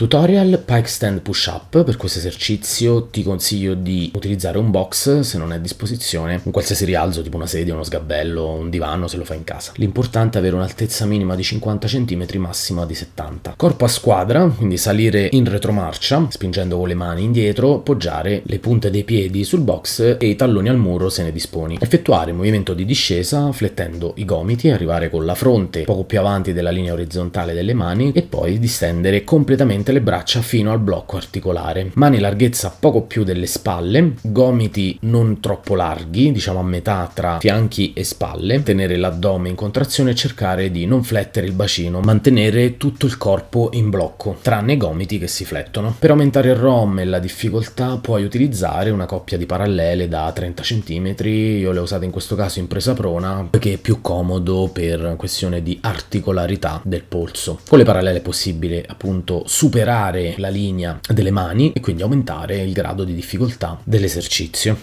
Tutorial Pike Stand Push Up, per questo esercizio ti consiglio di utilizzare un box se non è a disposizione, un qualsiasi rialzo tipo una sedia, uno sgabello, un divano se lo fai in casa. L'importante è avere un'altezza minima di 50 cm, massima di 70. Corpo a squadra, quindi salire in retromarcia, spingendo con le mani indietro, poggiare le punte dei piedi sul box e i talloni al muro se ne disponi. Effettuare il movimento di discesa flettendo i gomiti, arrivare con la fronte poco più avanti della linea orizzontale delle mani e poi distendere completamente tutte le braccia fino al blocco articolare. Mani larghezza poco più delle spalle, gomiti non troppo larghi, diciamo a metà tra fianchi e spalle, tenere l'addome in contrazione e cercare di non flettere il bacino, mantenere tutto il corpo in blocco, tranne i gomiti che si flettono. Per aumentare il ROM e la difficoltà puoi utilizzare una coppia di parallele da 30 cm, io le ho usate in questo caso in presa prona, perché è più comodo per questione di articolarità del polso. Con le parallele è possibile appunto superare liberare la linea delle mani e quindi aumentare il grado di difficoltà dell'esercizio.